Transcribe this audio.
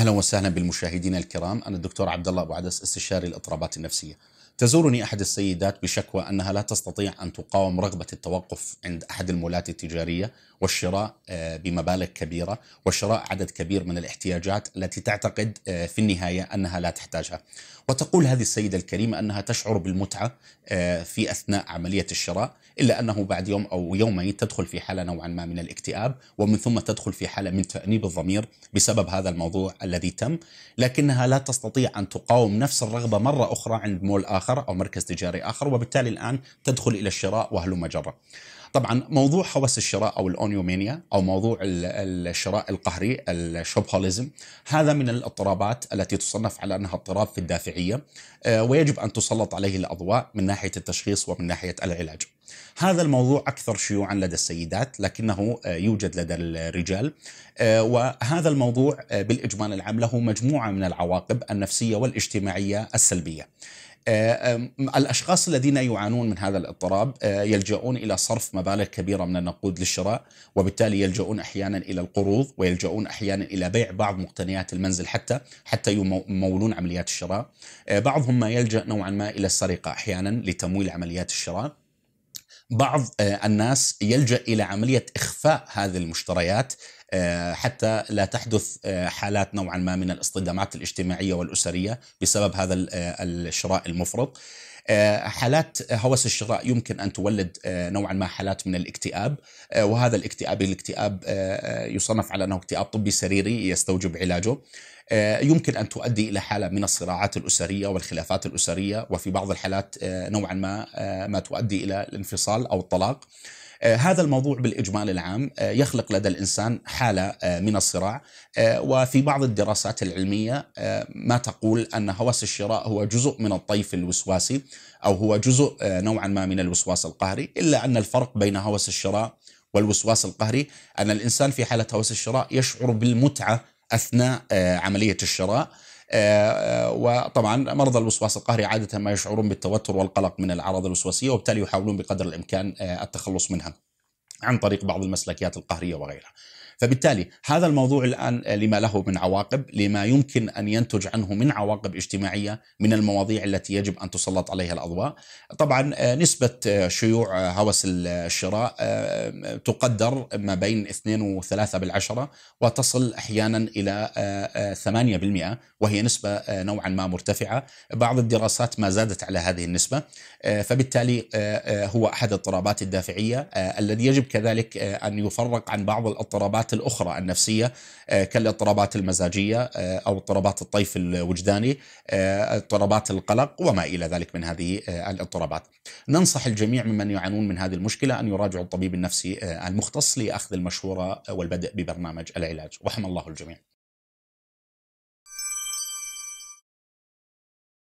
اهلا وسهلا بالمشاهدين الكرام انا الدكتور عبد الله ابو عدس استشاري الاضطرابات النفسيه تزورني أحد السيدات بشكوى أنها لا تستطيع أن تقاوم رغبة التوقف عند أحد المولات التجارية والشراء آه، بمبالغ كبيرة وشراء عدد كبير من الاحتياجات التي تعتقد آه، في النهاية أنها لا تحتاجها وتقول هذه السيدة الكريمة أنها تشعر بالمتعة آه، في أثناء عملية الشراء إلا أنه بعد يوم أو يومين تدخل في حالة نوعا ما من الاكتئاب ومن ثم تدخل في حالة من تأنيب الضمير بسبب هذا الموضوع الذي تم لكنها لا تستطيع أن تقاوم نفس الرغبة مرة أخرى عند مول آخر آخر أو مركز تجاري آخر وبالتالي الآن تدخل إلى الشراء وهلم جرة طبعا موضوع هوس الشراء او الاونيومينيا او موضوع الشراء القهري الشوبهوليزم هذا من الاضطرابات التي تصنف على انها اضطراب في الدافعيه آه، ويجب ان تسلط عليه الاضواء من ناحيه التشخيص ومن ناحيه العلاج. هذا الموضوع اكثر شيوعا لدى السيدات لكنه آه، يوجد لدى الرجال آه، وهذا الموضوع بالاجمال العام له مجموعه من العواقب النفسيه والاجتماعيه السلبيه. آه، الأشخاص الذين يعانون من هذا الاضطراب آه، يلجؤون إلى صرف مبالغ كبيرة من النقود للشراء وبالتالي يلجؤون أحيانا إلى القروض ويلجؤون أحيانا إلى بيع بعض مقتنيات المنزل حتى حتى يمولون عمليات الشراء آه، بعضهم ما يلجأ نوعا ما إلى السرقة أحيانا لتمويل عمليات الشراء بعض الناس يلجأ إلى عملية إخفاء هذه المشتريات آه، حتى لا تحدث آه، حالات نوعا ما من الاصطدامات الاجتماعيه والاسريه بسبب هذا آه، الشراء المفرط. حالات هوس الشراء يمكن ان تولد نوعا ما حالات من الاكتئاب وهذا الاكتئاب الاكتئاب يصنف على انه اكتئاب طبي سريري يستوجب علاجه. يمكن ان تؤدي الى حاله من الصراعات الاسريه والخلافات الاسريه وفي بعض الحالات نوعا ما ما تؤدي الى الانفصال او الطلاق. آه، هذا الموضوع بالاجمال العام آه، يخلق لدى الانسان حاله آه، من الصراع وفي بعض الدراسات العلميه ما تقول ان هوس الشراء هو جزء من الطيف الوسواسي او هو جزء نوعا ما من الوسواس القهري الا ان الفرق بين هوس الشراء والوسواس القهري ان الانسان في حاله هوس الشراء يشعر بالمتعه اثناء عمليه الشراء آه، آه، وطبعا مرضى الوسواس القهري عادة ما يشعرون بالتوتر والقلق من الأعراض الوسواسية وبالتالي يحاولون بقدر الإمكان آه، التخلص منها عن طريق بعض المسلكيات القهرية وغيرها فبالتالي هذا الموضوع الآن آه، لما له من عواقب لما يمكن أن ينتج عنه من عواقب اجتماعية من المواضيع التي يجب أن تسلط عليها الأضواء طبعا آه، نسبة آه، شيوع هوس الشراء تقدر ما بين 2 و3 بالعشرة وتصل أحيانا إلى 8% وهي نسبة نوعا ما مرتفعة بعض الدراسات ما زادت على هذه النسبة فبالتالي هو أحد الاضطرابات الدافعية الذي يجب كذلك أن يفرق عن بعض الاضطرابات الاضطرابات الاخرى النفسيه آه، كالاضطرابات المزاجيه آه، او اضطرابات الطيف الوجداني اضطرابات آه، القلق وما الى ذلك من هذه الاضطرابات. ننصح الجميع ممن يعانون من هذه المشكله ان يراجعوا الطبيب النفسي المختص لاخذ المشوره والبدء ببرنامج العلاج، رحم الله الجميع.